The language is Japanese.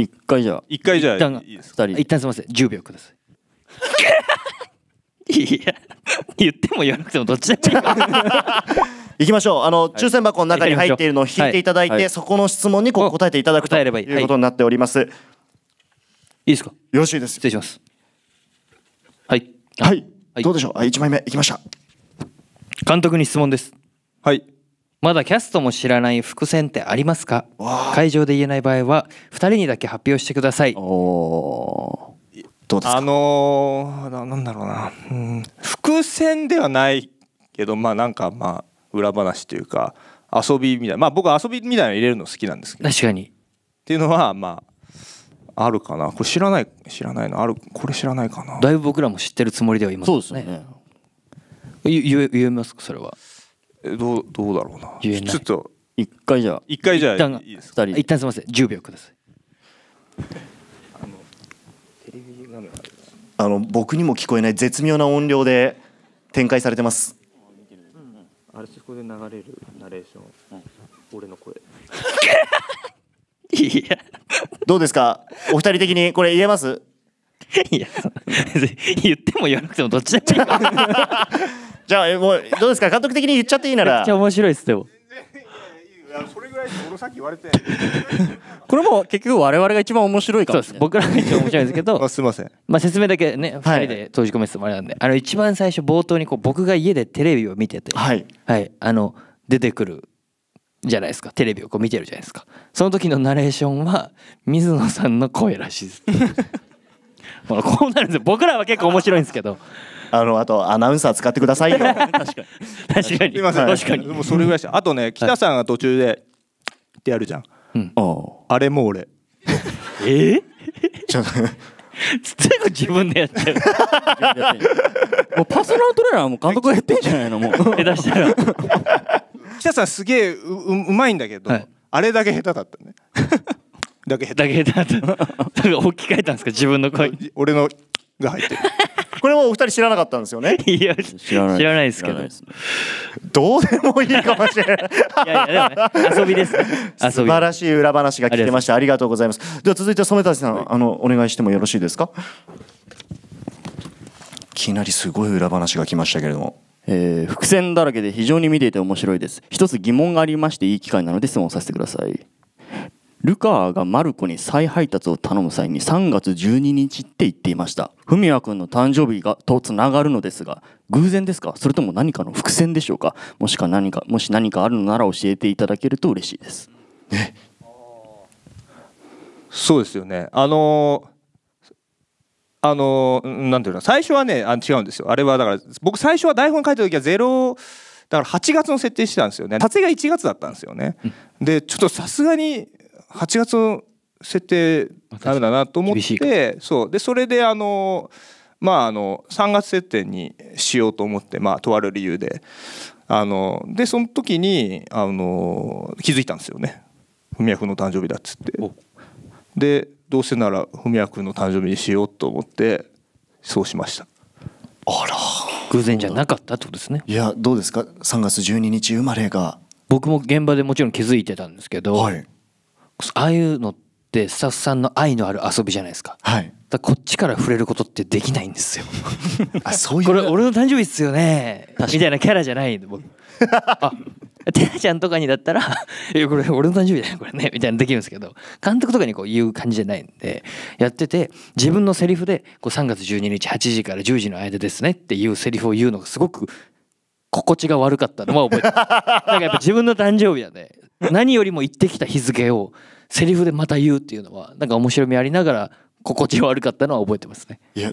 一回じゃ一回じゃ一旦いいす一旦すみません10秒くださいいや言っても言わなくてもどっちでもいいきましょうあの、抽選箱の中に入っているのを引いていただいて、はいそこの質問にこう答えていただくと答えればいいいうことになっております、よいいですかよろしいです失礼しますはいはい、はいどうでしょうあ一枚目いきました監督に質問ですはいまだキャストも知らない伏線ってありますか会場で言えない場合は2人にだけ発表してくださいおどうですかあのー、なんだろうな、うん、伏線ではないけどまあなんかまあ裏話というか遊びみたいなまあ僕は遊びみたいなの入れるの好きなんですけど確かにっていうのはまああるかなこれ知らない知らないのあるこれ知らないかなだいぶ僕らも知ってるつもりではいますねそうですね言えますかそれはどうどうだろうななちょっと一回じゃ一回じゃあ一旦い人一旦すみません十秒くださいあのテレビ画面あの僕にも聞こえない絶妙な音量で展開されてますあれそこで流れるナレーション、俺の声いやどうですかお二人的にこれ言えますいや 言っても言わなくてもどっちだってじゃあもうどうですか監督的に言っちゃっていいならめっちゃ面白いですでもそれぐらい俺さっき言われてこれも結局我々が一番面白いから。そうです。僕らが一番面白いんですけど すみません、まあ、説明だけね二人で閉じ込めてもられなんで、あの一番最初冒頭にこう僕が家でテレビを見てて、はい、はい、あの出てくるじゃないですかテレビをこう見てるじゃないですかその時のナレーションは水野さんの声らしいです こうなるんですよ僕らは結構面白いんですけどあのあとアナウンサー使ってくださいよ 確かに確かにす確かにもうそれぐらいしあとね北さんが途中でってやるじゃん、うん、あれも俺えっ、ちょっと全部自分でやっちゃうもうパーソナルトレーナーも監督がやってんじゃないのもう 下手したら北さんすげえうまいんだけど、あれだけ下手だったねだけ下手だけ下手だった置 き換えたんですか自分の声俺のが入ってるこれもお二人知らなかったんですよね いや知らないですけど、ね、どうでもいいかもしれないいやいや 遊びです、素晴らしい裏話が聞けましたありがとうございますでは続いて染谷さん、はい、あのお願いしてもよろしいですかいきなりすごい裏話が来ましたけれどもえー、伏線だらけで非常に見ていて面白いです一つ疑問がありましていい機会なので質問させてくださいルカーがマルコに再配達を頼む際に3月12日って言っていましたフミヤ君の誕生日がとつながるのですが偶然ですかそれとも何かの伏線でしょうかもしか何かもし何かあるのなら教えていただけると嬉しいですそうですよねあのーあのー、なんていうの最初はねあ違うんですよあれはだから僕最初は台本書いた時はゼロだから8月の設定してたんですよね撮影が1月だったんですよね、うん、でちょっとさすがに8月の設定ダメだなと思ってそうでそれであのまああの3月設定にしようと思ってまあとある理由であのでその時にあの気づいたんですよね文也君の誕生日だっつってでどうせなら文也君の誕生日にしようと思ってそうしましたあら偶然じゃなかったってことですねいやどうですか3月12日生まれが僕も現場でもちろん気づいてたんですけど、はい、ああいうのってスタッフさんの愛のある遊びじゃないですか。はい。だこっちから触れることってできないんですよ。あそういうこれ俺の誕生日っすよねみたいなキャラじゃない僕。あテラちゃんとかにだったら「いこれ俺の誕生日だよこれね」みたいなできるんですけど監督とかにこう言う感じじゃないんでやってて自分のセリフでこう3月12日8時から10時の間ですねっていうセリフを言うのがすごく心地が悪かったのは覚えてる なんかやっぱ自分の誕生日やね、で何よりも行ってきた日付をセリフでまた言うっていうのはなんか面白みありながら心地悪かったのは覚えてますねいや